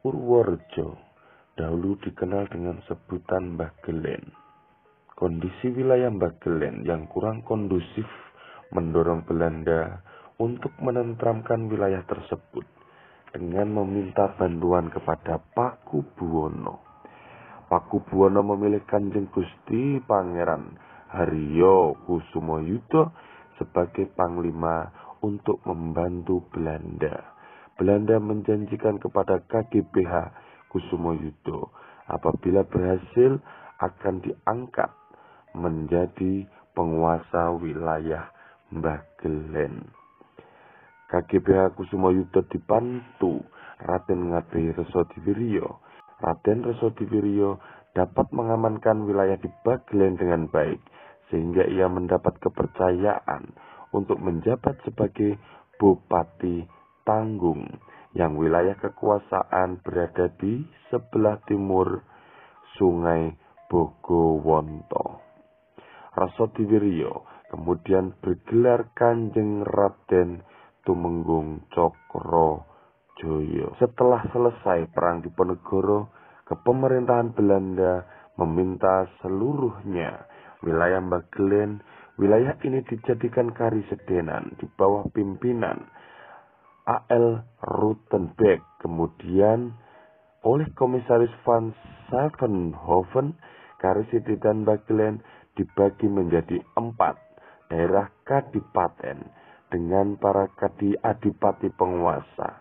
Purworejo, dahulu dikenal dengan sebutan Bagelen. Kondisi wilayah Bagelen yang kurang kondusif mendorong Belanda untuk menentramkan wilayah tersebut dengan meminta bantuan kepada Paku Buwono. Paku Buwono memilih Kanjeng Gusti Pangeran Haryo Kusumo Yudo sebagai panglima untuk membantu Belanda Belanda menjanjikan kepada KGBH Kusumo Yudo apabila berhasil akan diangkat menjadi penguasa wilayah Bagelen. KGBH Kusumo Yudo dibantu Raden Ngabei Resodiwirio. Raden Resodiwirio dapat mengamankan wilayah di Bagelen dengan baik sehingga ia mendapat kepercayaan untuk menjabat sebagai Bupati Tanggung yang wilayah kekuasaan berada di sebelah timur Sungai Bogowonto. Raso Rasodiwiryo kemudian bergelar Kanjeng Raden Tumenggung Cokro Joyo. Setelah selesai Perang Diponegoro, kepemerintahan Belanda meminta seluruhnya wilayah Bagelen, wilayah ini dijadikan karisedenan di bawah pimpinan A.L. Rutenbeck. Kemudian oleh Komisaris Van Savenhoven, dan Bagelen dibagi menjadi empat daerah kadipaten dengan para kadi adipati penguasa,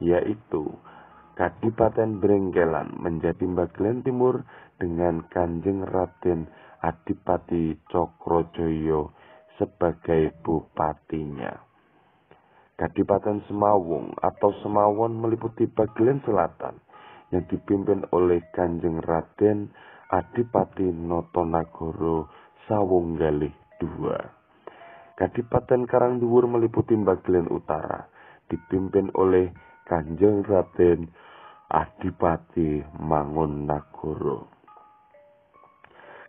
yaitu Kadipaten Brenggelan menjadi Bagelen Timur dengan Kanjeng Raden Adipati Cokrojoyo sebagai bupatinya. Kadipaten Semawung atau Semawon meliputi bagian selatan yang dipimpin oleh Kanjeng Raden Adipati Notonagoro Sawunggalih II. Kadipaten Karangduwur meliputi bagian utara dipimpin oleh Kanjeng Raden Adipati Mangunagoro.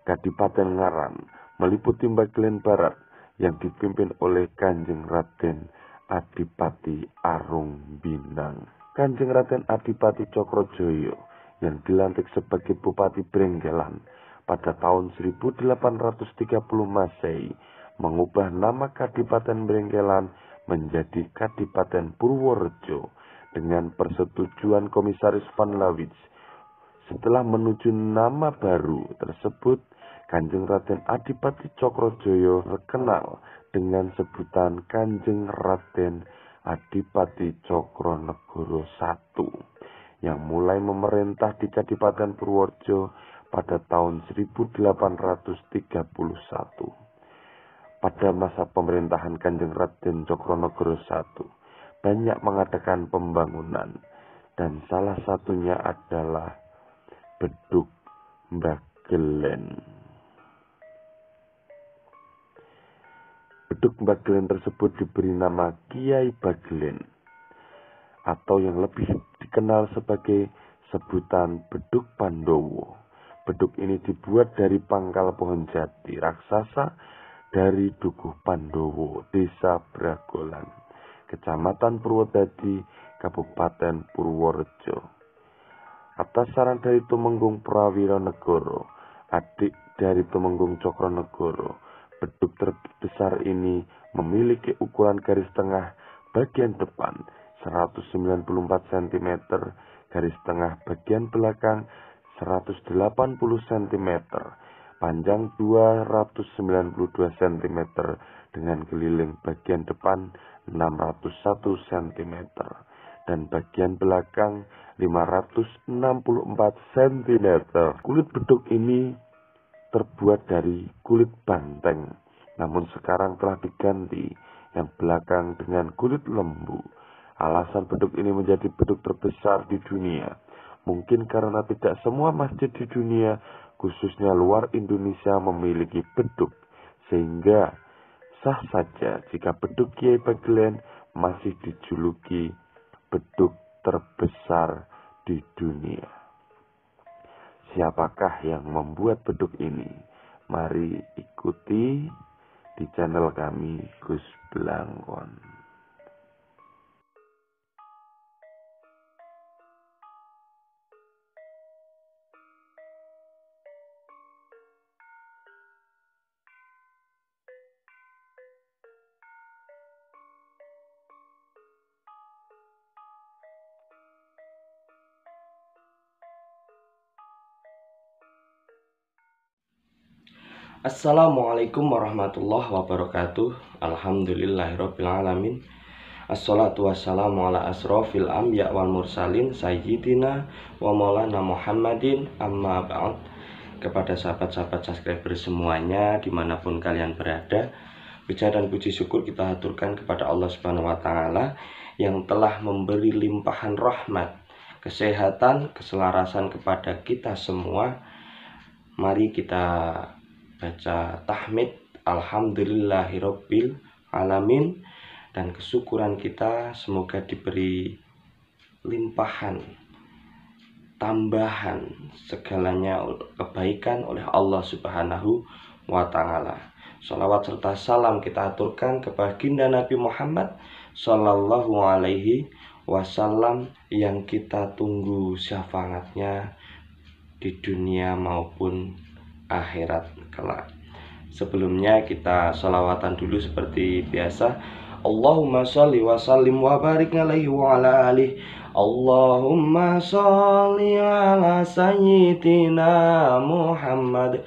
Kadipaten Ngaran meliputi bagian barat yang dipimpin oleh Kanjeng Raden Adipati Arung Binang. Kanjeng Raden Adipati Cokrojoyo yang dilantik sebagai Bupati Brenggelan pada tahun 1830 Masehi mengubah nama Kadipaten Brenggelan menjadi Kadipaten Purworejo dengan persetujuan Komisaris Van Lawitz. Setelah menuju nama baru tersebut, Kanjeng Raden Adipati Cokrojoyo terkenal dengan sebutan Kanjeng Raden Adipati Cokronegoro I yang mulai memerintah di Kadipaten Purworejo pada tahun 1831. Pada masa pemerintahan Kanjeng Raden Cokronegoro I, banyak mengadakan pembangunan dan salah satunya adalah Beduk Gelen. Beduk Bagelen tersebut diberi nama Kiai Bagelen atau yang lebih dikenal sebagai sebutan Beduk Pandowo. Beduk ini dibuat dari pangkal pohon jati raksasa dari Dukuh Pandowo, Desa Bragolan, Kecamatan Purwodadi, Kabupaten Purworejo. Atas saran dari Tumenggung Prawiro Negoro, adik dari Tumenggung Cokro Cokronegoro, beduk terbesar ini memiliki ukuran garis tengah bagian depan 194 cm, garis tengah bagian belakang 180 cm, panjang 292 cm dengan keliling bagian depan 601 cm dan bagian belakang 564 cm. Kulit beduk ini terbuat dari kulit banteng, namun sekarang telah diganti yang belakang dengan kulit lembu. Alasan beduk ini menjadi beduk terbesar di dunia. Mungkin karena tidak semua masjid di dunia, khususnya luar Indonesia memiliki beduk. Sehingga sah saja jika beduk Kiai Bagelen masih dijuluki beduk terbesar di dunia. Siapakah yang membuat beduk ini? Mari ikuti di channel kami Gus Belangkon. Assalamualaikum warahmatullahi wabarakatuh Alhamdulillahirrabbilalamin Assalatu wassalamu ala asrofil ambiya wal mursalin Sayyidina wa maulana muhammadin amma ba'd Kepada sahabat-sahabat subscriber semuanya dimanapun kalian berada Puja dan puji syukur kita haturkan kepada Allah subhanahu wa ta'ala Yang telah memberi limpahan rahmat Kesehatan, keselarasan kepada kita semua Mari kita baca tahmid alhamdulillahirabbil alamin dan kesyukuran kita semoga diberi limpahan tambahan segalanya kebaikan oleh Allah Subhanahu wa taala. Salawat serta salam kita aturkan kepada Baginda Nabi Muhammad sallallahu alaihi wasallam yang kita tunggu syafaatnya di dunia maupun akhirat kelak. Sebelumnya kita sholawatan dulu seperti biasa. Allahumma sholli wa sallim wa barik alaihi wa ala alihi Allahumma sholli ala sayyidina Muhammad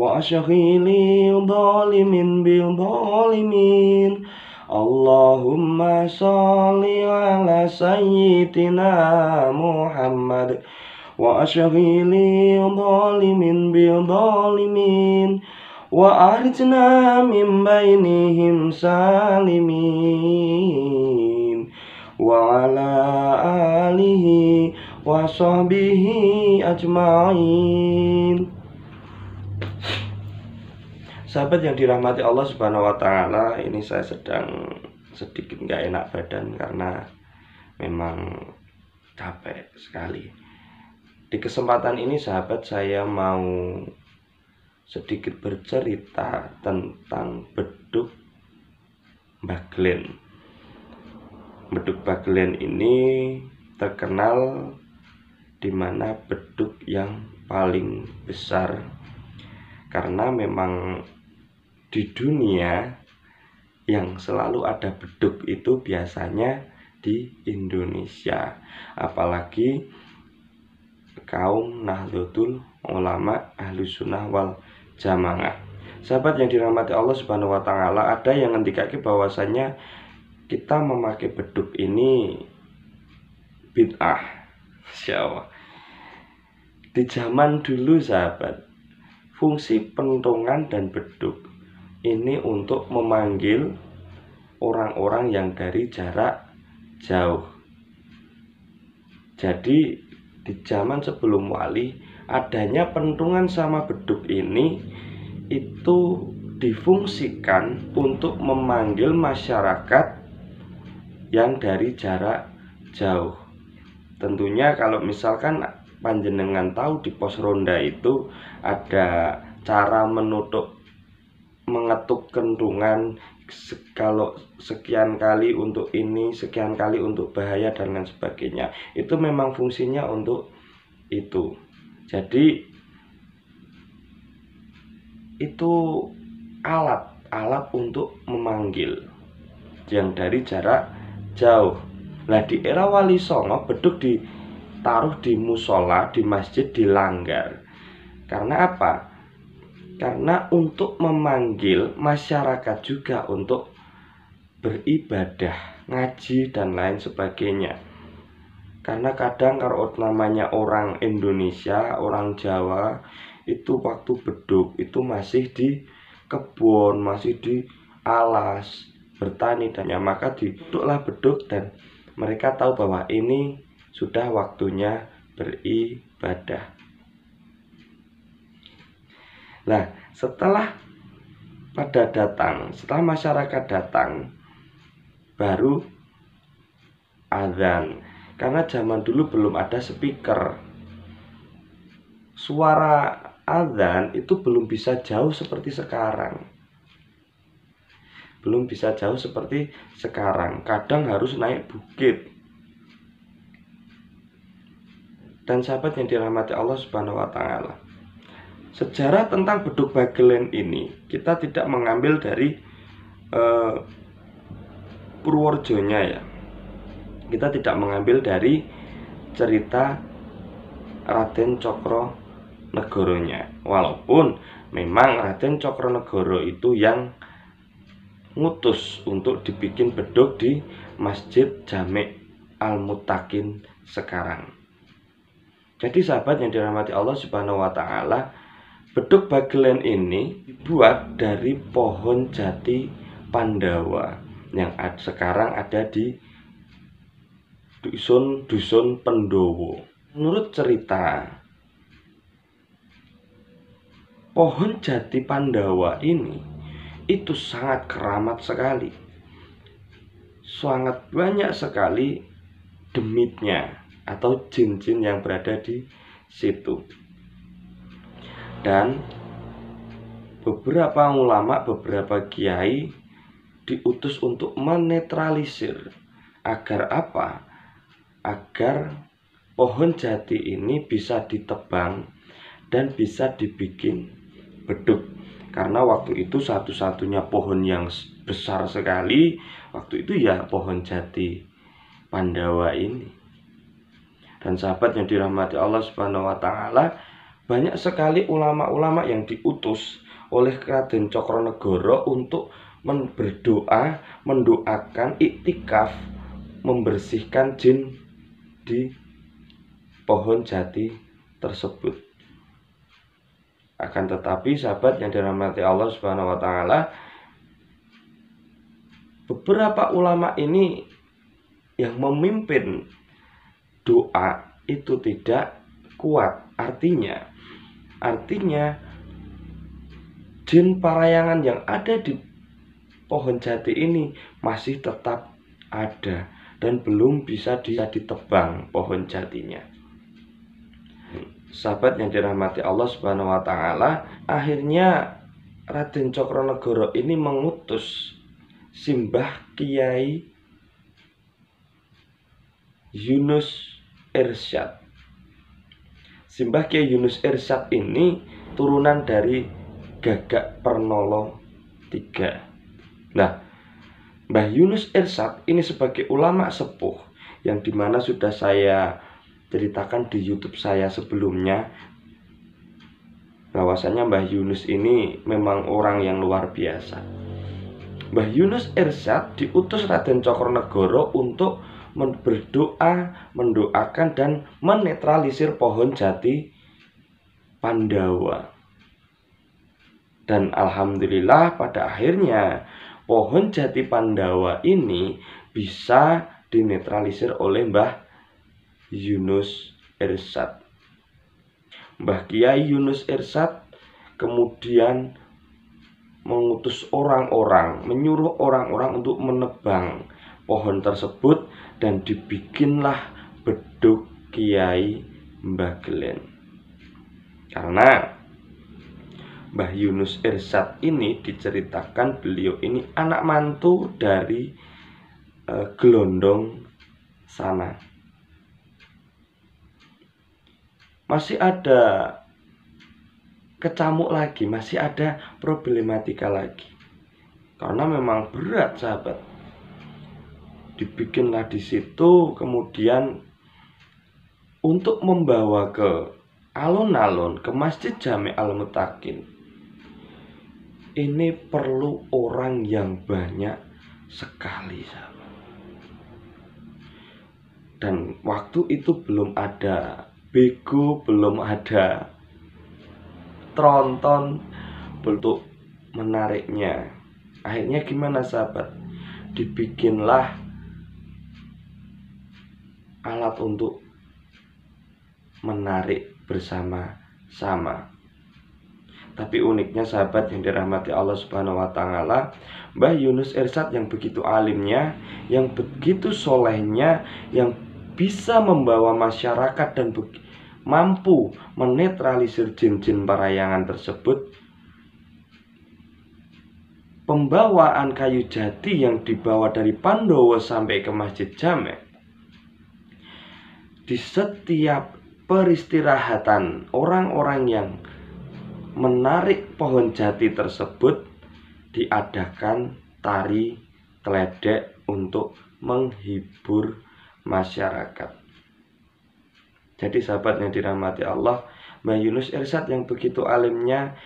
wa ashghili dhalimin bil dhalimin Allahumma sholli ala sayyidina Muhammad wa ظالم min وأخرجنا من بينهم سالمين وعلى آله وصحبه أجمعين Sahabat yang dirahmati Allah Subhanahu wa taala, ini saya sedang sedikit nggak enak badan karena memang capek sekali. Di kesempatan ini sahabat saya mau sedikit bercerita tentang beduk Baglen. Beduk Baglen ini terkenal di mana beduk yang paling besar karena memang di dunia yang selalu ada beduk itu biasanya di Indonesia apalagi kaum Nahdlatul Ulama Ahlu Sunnah wal Jamaah. Sahabat yang dirahmati Allah Subhanahu wa taala, ada yang ngendikake bahwasanya kita memakai beduk ini bid'ah. Insyaallah. Di zaman dulu sahabat, fungsi pentungan dan beduk ini untuk memanggil orang-orang yang dari jarak jauh. Jadi di zaman sebelum wali adanya pentungan sama beduk ini itu difungsikan untuk memanggil masyarakat yang dari jarak jauh. Tentunya kalau misalkan panjenengan tahu di pos ronda itu ada cara menutup mengetuk kentungan kalau sekian kali untuk ini, sekian kali untuk bahaya dan lain sebagainya. Itu memang fungsinya untuk itu. Jadi itu alat alat untuk memanggil yang dari jarak jauh. Nah di era Wali Songo beduk ditaruh di musola, di masjid di langgar. Karena apa? karena untuk memanggil masyarakat juga untuk beribadah, ngaji dan lain sebagainya. Karena kadang kalau namanya orang Indonesia, orang Jawa itu waktu beduk itu masih di kebun, masih di alas, bertani dan ya maka duduklah beduk dan mereka tahu bahwa ini sudah waktunya beribadah. Nah, setelah pada datang, setelah masyarakat datang, baru azan. Karena zaman dulu belum ada speaker. Suara azan itu belum bisa jauh seperti sekarang. Belum bisa jauh seperti sekarang. Kadang harus naik bukit. Dan sahabat yang dirahmati Allah Subhanahu wa taala sejarah tentang Beduk Bagelen ini kita tidak mengambil dari eh, Purworejonya ya. Kita tidak mengambil dari cerita Raden Cokro Negoronya. Walaupun memang Raden Cokro Negoro itu yang ngutus untuk dibikin beduk di Masjid Jamek Al Mutakin sekarang. Jadi sahabat yang dirahmati Allah Subhanahu wa taala, Beduk Bagelen ini dibuat dari pohon jati Pandawa yang sekarang ada di dusun-dusun Pendowo. Menurut cerita, pohon jati Pandawa ini itu sangat keramat sekali. Sangat banyak sekali demitnya atau cincin yang berada di situ dan beberapa ulama, beberapa kiai diutus untuk menetralisir agar apa? Agar pohon jati ini bisa ditebang dan bisa dibikin beduk karena waktu itu satu-satunya pohon yang besar sekali waktu itu ya pohon jati Pandawa ini dan sahabat yang dirahmati Allah Subhanahu wa taala banyak sekali ulama-ulama yang diutus oleh Raden Cokronegoro untuk berdoa, mendoakan iktikaf, membersihkan jin di pohon jati tersebut. Akan tetapi sahabat yang dirahmati Allah Subhanahu wa taala beberapa ulama ini yang memimpin doa itu tidak kuat. Artinya Artinya jin parayangan yang ada di pohon jati ini masih tetap ada dan belum bisa ditebang pohon jatinya. Hmm. Sahabat yang dirahmati Allah Subhanahu wa taala, akhirnya Raden Cokronegoro ini mengutus Simbah Kiai Yunus Irsyad Simbah Kiai Yunus Irsyad ini turunan dari Gagak Pernolo III. Nah, Mbah Yunus Irsyad ini sebagai ulama sepuh yang dimana sudah saya ceritakan di YouTube saya sebelumnya bahwasanya Mbah Yunus ini memang orang yang luar biasa. Mbah Yunus Irsyad diutus Raden Cokronegoro untuk berdoa, mendoakan dan menetralisir pohon jati Pandawa. Dan alhamdulillah pada akhirnya pohon jati Pandawa ini bisa dinetralisir oleh Mbah Yunus Irsat. Mbah Kiai Yunus Irsat kemudian mengutus orang-orang, menyuruh orang-orang untuk menebang pohon tersebut dan dibikinlah beduk Kiai Mbah Gelen. Karena Mbah Yunus Irsyad ini diceritakan beliau ini anak mantu dari e, Gelondong sana. Masih ada kecamuk lagi, masih ada problematika lagi. Karena memang berat sahabat dibikinlah di situ kemudian untuk membawa ke alun-alun ke Masjid Jami Al Mutakin ini perlu orang yang banyak sekali sahabat. dan waktu itu belum ada bego belum ada tronton untuk menariknya akhirnya gimana sahabat dibikinlah alat untuk menarik bersama-sama. Tapi uniknya sahabat yang dirahmati Allah Subhanahu wa taala, Mbah Yunus Irsat yang begitu alimnya, yang begitu solehnya, yang bisa membawa masyarakat dan mampu menetralisir jin-jin parayangan tersebut. Pembawaan kayu jati yang dibawa dari Pandowo sampai ke Masjid Jamek di setiap peristirahatan orang-orang yang menarik pohon jati tersebut diadakan tari kledek untuk menghibur masyarakat. Jadi sahabat yang dirahmati Allah, Mbak Yunus Irsad yang begitu alimnya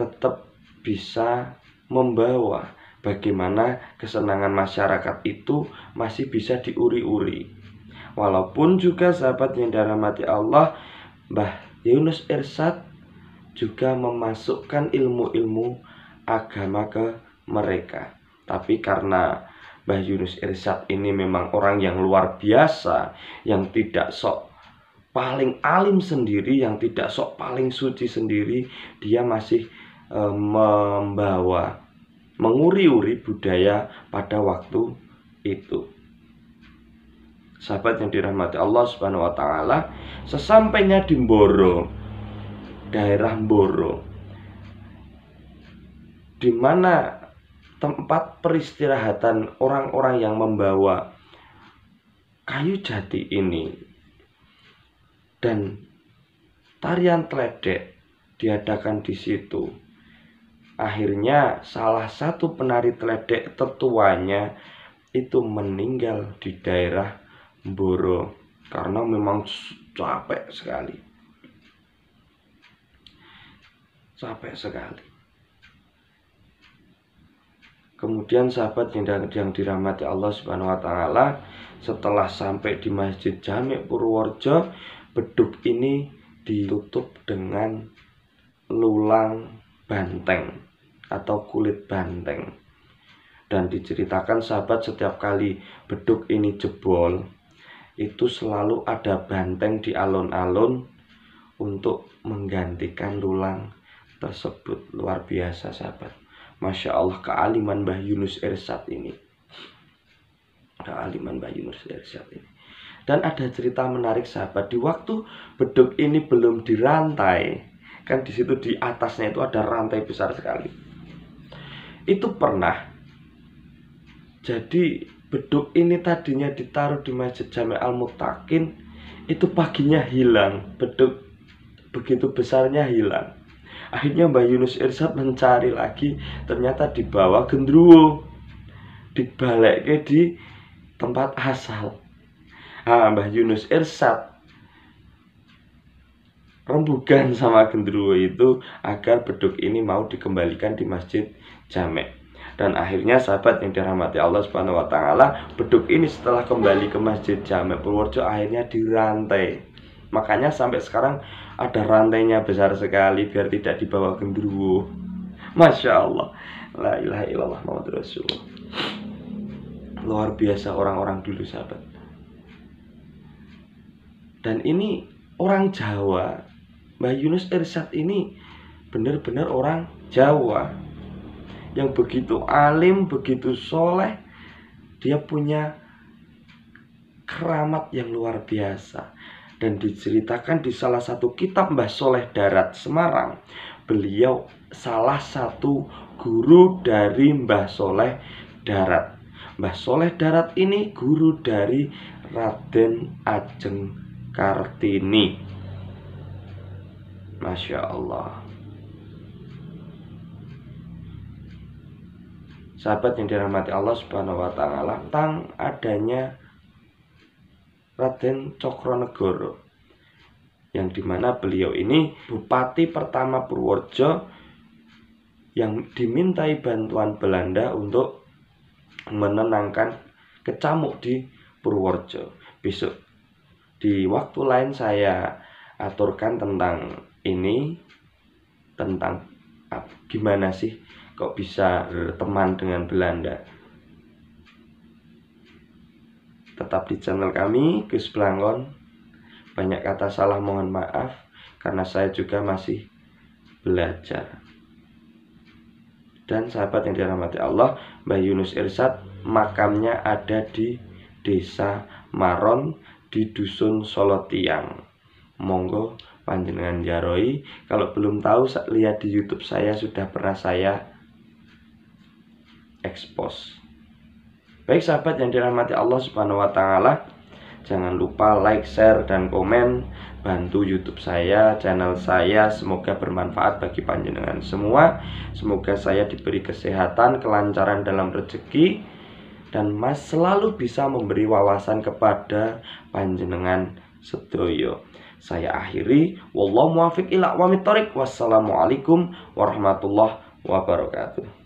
tetap bisa membawa bagaimana kesenangan masyarakat itu masih bisa diuri-uri Walaupun juga sahabat yang dirahmati Allah, Mbah Yunus Irsad juga memasukkan ilmu-ilmu agama ke mereka. Tapi karena Mbah Yunus Irsad ini memang orang yang luar biasa, yang tidak sok paling alim sendiri, yang tidak sok paling suci sendiri, dia masih e, membawa menguri-uri budaya pada waktu sahabat yang dirahmati Allah Subhanahu wa taala, sesampainya di Mboro, daerah Mboro, di mana tempat peristirahatan orang-orang yang membawa kayu jati ini dan tarian tledek diadakan di situ. Akhirnya salah satu penari tledek tertuanya itu meninggal di daerah Boro karena memang capek sekali capek sekali kemudian sahabat yang, yang dirahmati Allah subhanahu wa ta'ala setelah sampai di masjid Jamek Purworejo beduk ini ditutup dengan lulang banteng atau kulit banteng dan diceritakan sahabat setiap kali beduk ini jebol itu selalu ada banteng di alun-alun untuk menggantikan tulang tersebut luar biasa sahabat Masya Allah kealiman Mbah Yunus ersat ini kealiman Mbah Yunus ersat ini dan ada cerita menarik sahabat di waktu beduk ini belum dirantai kan di situ di atasnya itu ada rantai besar sekali itu pernah jadi beduk ini tadinya ditaruh di Masjid Jami Al Mutakin itu paginya hilang beduk begitu besarnya hilang akhirnya Mbah Yunus Irsad mencari lagi ternyata di bawah gendruwo dibalik ke di tempat asal ah Mbah Yunus Irsad rembukan sama gendruwo itu agar beduk ini mau dikembalikan di Masjid Jamek dan akhirnya sahabat yang dirahmati Allah Subhanahu wa taala beduk ini setelah kembali ke Masjid jamet Purworejo akhirnya dirantai makanya sampai sekarang ada rantainya besar sekali biar tidak dibawa genderuwo Masya Allah La ilaha illallah Muhammad Rasulullah Luar biasa orang-orang dulu sahabat Dan ini orang Jawa Mbah Yunus Irsyad ini benar-benar orang Jawa yang begitu alim, begitu soleh, dia punya keramat yang luar biasa. Dan diceritakan di salah satu kitab Mbah Soleh Darat Semarang, beliau salah satu guru dari Mbah Soleh Darat. Mbah Soleh Darat ini guru dari Raden Ajeng Kartini. Masya Allah. sahabat yang dirahmati Allah Subhanahu wa taala tentang adanya Raden Cokronegoro yang dimana beliau ini bupati pertama Purworejo yang dimintai bantuan Belanda untuk menenangkan kecamuk di Purworejo besok di waktu lain saya aturkan tentang ini tentang gimana sih kok bisa teman dengan Belanda. Tetap di channel kami, Gus Blangon. Banyak kata salah mohon maaf, karena saya juga masih belajar. Dan sahabat yang dirahmati Allah, Mbah Yunus Irsad, makamnya ada di desa Maron, di dusun Solotiang. Monggo panjenengan jaroi. Kalau belum tahu, lihat di YouTube saya sudah pernah saya expose. Baik sahabat yang dirahmati Allah Subhanahu wa taala, jangan lupa like, share dan komen, bantu YouTube saya, channel saya, semoga bermanfaat bagi panjenengan semua. Semoga saya diberi kesehatan, kelancaran dalam rezeki dan Mas selalu bisa memberi wawasan kepada panjenengan sedoyo. Saya akhiri, wallahu muwafiq ila Wassalamualaikum warahmatullahi wabarakatuh.